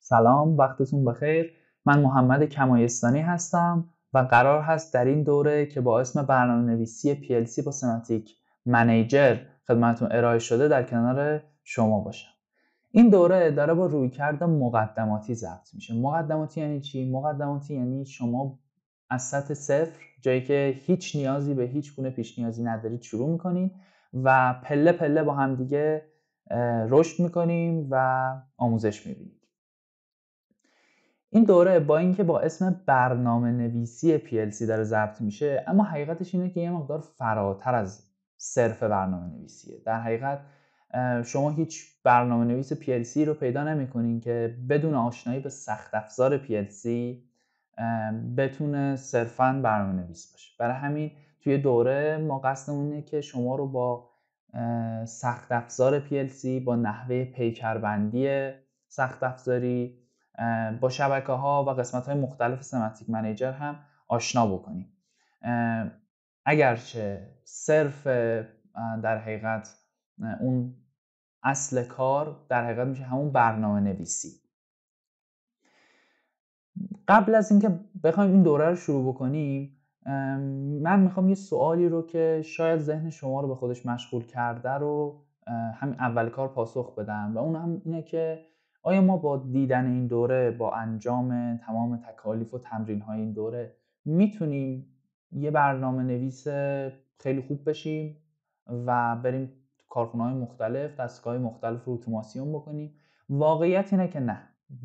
سلام وقتتون بخیر من محمد کمایستانی هستم و قرار هست در این دوره که با اسم برنامه نویسی PLC با سمتیک منیجر خدمتون ارائه شده در کنار شما باشم این دوره داره با روی کردن مقدماتی ضبط میشه مقدماتی یعنی چی مقدماتی یعنی شما از سطح صفر جایی که هیچ نیازی به هیچ گونه پیش نیازی ندارید شروع میکنیم و پله پله با هم دیگه رشد میکنیم و آموزش میبینیم این دوره با اینکه با اسم برنامه نویسی PLC داره ضبط میشه اما حقیقتش اینه که یه مقدار فراتر از صرف برنامه نویسیه در حقیقت شما هیچ برنامه نویس PLC رو پیدا نمی که بدون آشنایی به سخت افزار PLC بتونه صرفا برنامه نویس باشه برای همین توی دوره ما قصدمون اینه که شما رو با سخت افزار PLC با نحوه پیکربندی سخت افزاری با شبکه ها و قسمت های مختلف سمتیک منیجر هم آشنا بکنیم اگرچه صرف در حقیقت اون اصل کار در حقیقت میشه همون برنامه نویسی قبل از اینکه بخوایم این دوره رو شروع بکنیم من میخوام یه سوالی رو که شاید ذهن شما رو به خودش مشغول کرده رو همین اول کار پاسخ بدم و اون هم اینه که آیا ما با دیدن این دوره با انجام تمام تکالیف و تمرین های این دوره میتونیم یه برنامه نویس خیلی خوب بشیم و بریم های مختلف دستگاه مختلف رو اتوماسیون بکنیم واقعیت اینه که نه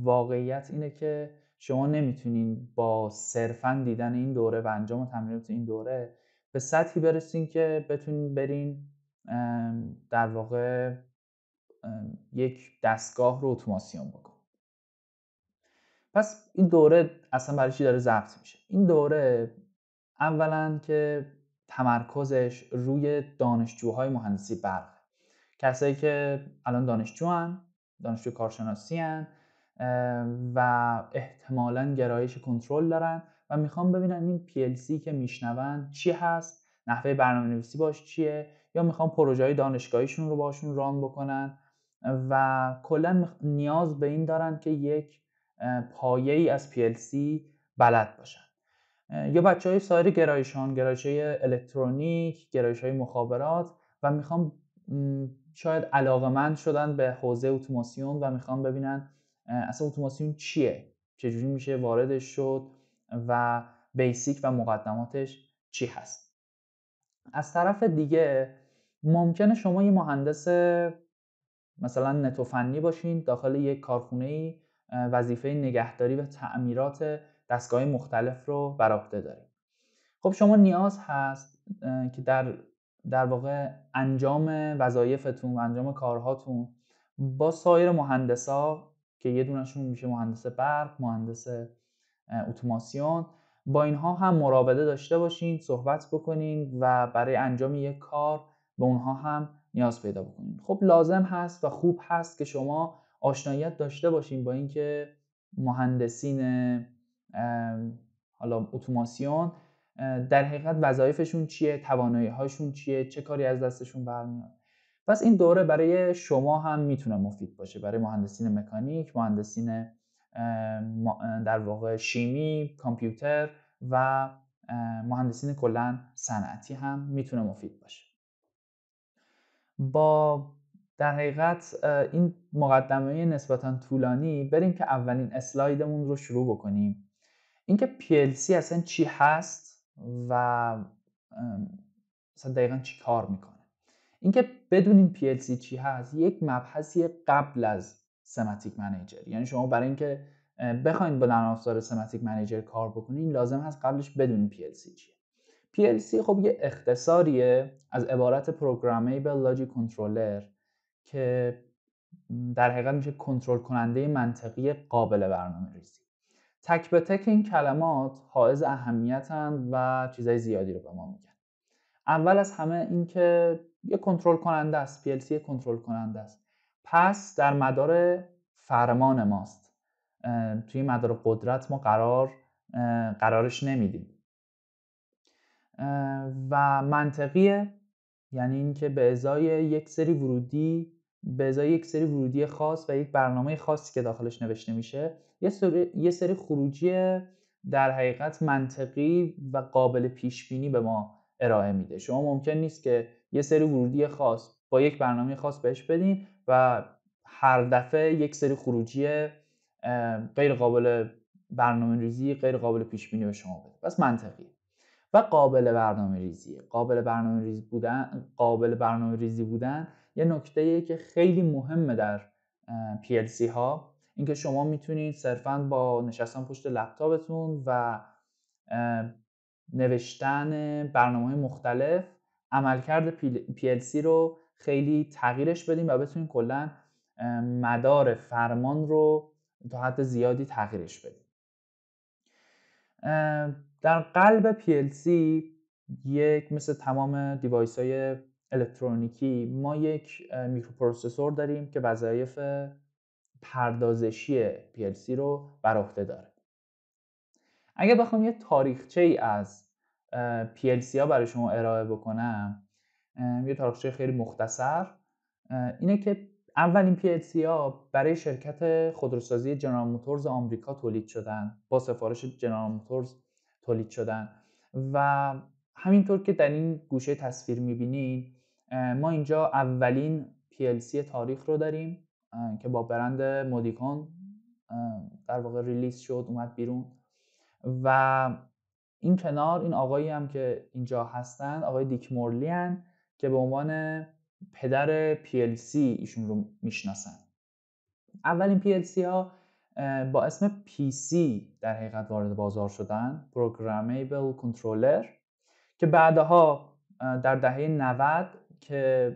واقعیت اینه که شما نمیتونین با صرفا دیدن این دوره و انجام تمرینات این دوره به سطحی برسین که بتونین برین در واقع یک دستگاه رو اتوماسیون بکن پس این دوره اصلا برای چی داره ضبط میشه این دوره اولا که تمرکزش روی دانشجوهای مهندسی برق کسایی که الان دانشجو هن، دانشجو کارشناسی هن و احتمالا گرایش کنترل دارن و میخوام ببینن این PLC که میشنون چی هست نحوه برنامه نویسی باش چیه یا میخوام پروژه های دانشگاهیشون رو باشون ران بکنن و کلا نیاز به این دارن که یک پایه ای از PLC بلد باشن یا بچه های سایر گرایشان گرایش های الکترونیک گرایش های مخابرات و میخوام شاید علاقه شدن به حوزه اتوماسیون و میخوام ببینن اصلا اتوماسیون چیه چجوری میشه واردش شد و بیسیک و مقدماتش چی هست از طرف دیگه ممکنه شما یه مهندس مثلا نتوفنی باشین داخل یک کارخونه ای وظیفه نگهداری و تعمیرات دستگاه مختلف رو بر عهده دارید خب شما نیاز هست که در در واقع انجام وظایفتون و انجام کارهاتون با سایر مهندسا که یه دونشون میشه مهندس برق مهندس اتوماسیون با اینها هم مراوده داشته باشین صحبت بکنین و برای انجام یک کار به اونها هم نیاز پیدا بکنین خب لازم هست و خوب هست که شما آشناییت داشته باشین با اینکه مهندسین حالا اتوماسیون در حقیقت وظایفشون چیه توانایی هاشون چیه چه کاری از دستشون برمیاد پس این دوره برای شما هم میتونه مفید باشه برای مهندسین مکانیک مهندسین در واقع شیمی کامپیوتر و مهندسین کلا صنعتی هم میتونه مفید باشه با در حقیقت این مقدمه نسبتا طولانی بریم که اولین اسلایدمون رو شروع بکنیم اینکه PLC اصلا چی هست و اصلا دقیقا چی کار میکنه اینکه بدونین PLC چی هست یک مبحثی قبل از سماتیک منیجر یعنی شما برای اینکه بخواید با نرم افزار سماتیک منیجر کار بکنین لازم هست قبلش بدونین PLC چیه PLC خب یه اختصاریه از عبارت پروگرامیبل لاجی کنترلر که در حقیقت میشه کنترل کننده منطقی قابل برنامه ریزی تک به تک این کلمات حائز اهمیتند و چیزای زیادی رو به ما میگن اول از همه اینکه یه کنترل کننده است PLC کنترل کننده است پس در مدار فرمان ماست توی مدار قدرت ما قرار قرارش نمیدیم و منطقیه یعنی اینکه به ازای یک سری ورودی به ازای یک سری ورودی خاص و یک برنامه خاصی که داخلش نوشته میشه یه سری, یه سری خروجی در حقیقت منطقی و قابل پیش بینی به ما ارائه میده شما ممکن نیست که یه سری ورودی خاص با یک برنامه خاص بهش بدین و هر دفعه یک سری خروجی غیر قابل برنامه ریزی غیر قابل پیش بینی به شما بده بس منطقی و قابل برنامه ریزی. قابل برنامه ریزی بودن قابل برنامه ریزی بودن یه نکته که خیلی مهمه در PLC ها اینکه شما میتونید صرفا با نشستن پشت لپتاپتون و نوشتن برنامه مختلف عملکرد سی رو خیلی تغییرش بدیم و بتونیم کلا مدار فرمان رو تا حد زیادی تغییرش بدیم در قلب PLC یک مثل تمام دیوایس های الکترونیکی ما یک میکروپروسسور داریم که وظایف پردازشی PLC رو بر عهده داره اگر بخوام یه تاریخچه ای از PLC ها برای شما ارائه بکنم یه تاریخچه خیلی مختصر اینه که اولین PLC ها برای شرکت خودروسازی جنرال موتورز آمریکا تولید شدن با سفارش جنرال موتورز تولید شدن و همینطور که در این گوشه تصویر میبینید ما اینجا اولین PLC تاریخ رو داریم که با برند مودیکون در واقع ریلیز شد اومد بیرون و این کنار این آقایی هم که اینجا هستن آقای دیک مورلی که به عنوان پدر PLC ایشون رو میشناسن اولین PLC ها با اسم PC در حقیقت وارد بازار شدن Programmable Controller که بعدها در دهه 90 که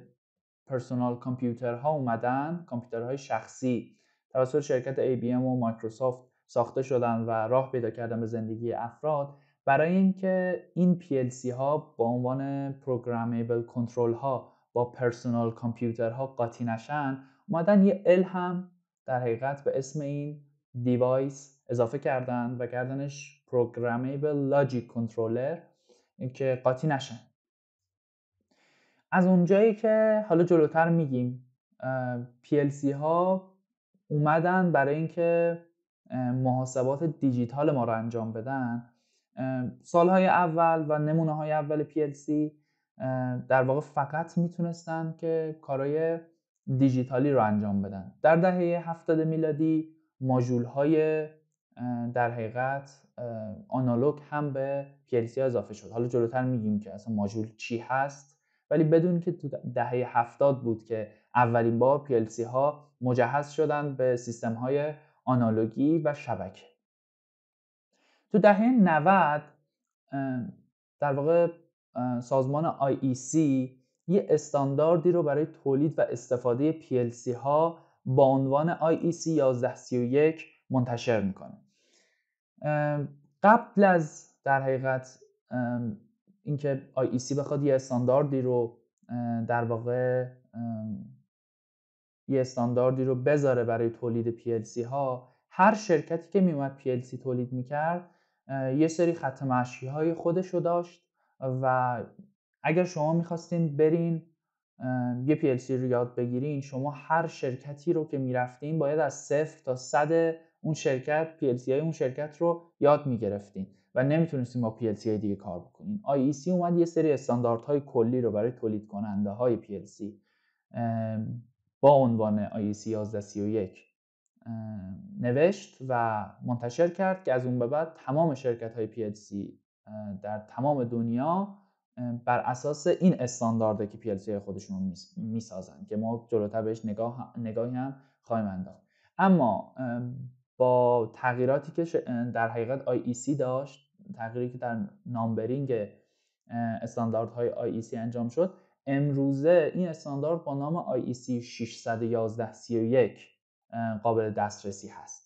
پرسونال ها اومدن کامپیوترهای شخصی توسط شرکت ام و مایکروسافت ساخته شدن و راه پیدا کردن به زندگی افراد برای اینکه این PLC ها با عنوان پروگرامیبل کنترل ها با پرسونال ها قاطی نشن اومدن یه ال هم در حقیقت به اسم این دیوایس اضافه کردن و کردنش پروگرامیبل لاجیک کنترلر که قاطی نشن از اونجایی که حالا جلوتر میگیم PLC ها اومدن برای اینکه محاسبات دیجیتال ما رو انجام بدن سالهای اول و نمونه های اول PLC در واقع فقط میتونستن که کارهای دیجیتالی رو انجام بدن در دهه هفتاد میلادی ماژول های در حقیقت آنالوگ هم به PLC اضافه شد حالا جلوتر میگیم که اصلا ماژول چی هست ولی بدون که تو دهه هفتاد بود که اولین بار PLC ها مجهز شدن به سیستم های آنالوگی و شبکه تو دهه 90 در واقع سازمان IEC یه استانداردی رو برای تولید و استفاده PLC ها با عنوان IEC 1131 منتشر میکنه قبل از در حقیقت اینکه IEC بخواد یه استانداردی رو در واقع یه استانداردی رو بذاره برای تولید PLC ها هر شرکتی که میومد PLC تولید میکرد یه سری خط مشی های رو داشت و اگر شما میخواستین برین یه PLC رو یاد بگیرین شما هر شرکتی رو که میرفتین باید از صفر تا صد اون شرکت PLC های اون شرکت رو یاد میگرفتین و نمیتونستین با PLC های دیگه کار بکنین آی اومد یه سری استانداردهای کلی رو برای تولید کننده های PLC با عنوان IEC 1131 نوشت و منتشر کرد که از اون به بعد تمام شرکت های PLC در تمام دنیا بر اساس این استاندارده که PLC خودشون رو میسازن که ما جلوتر بهش نگاه نگاهی هم خواهیم انداخت اما با تغییراتی که در حقیقت IEC داشت تغییری که در نامبرینگ استانداردهای IEC انجام شد امروزه این استاندارد با نام IEC 611 قابل دسترسی هست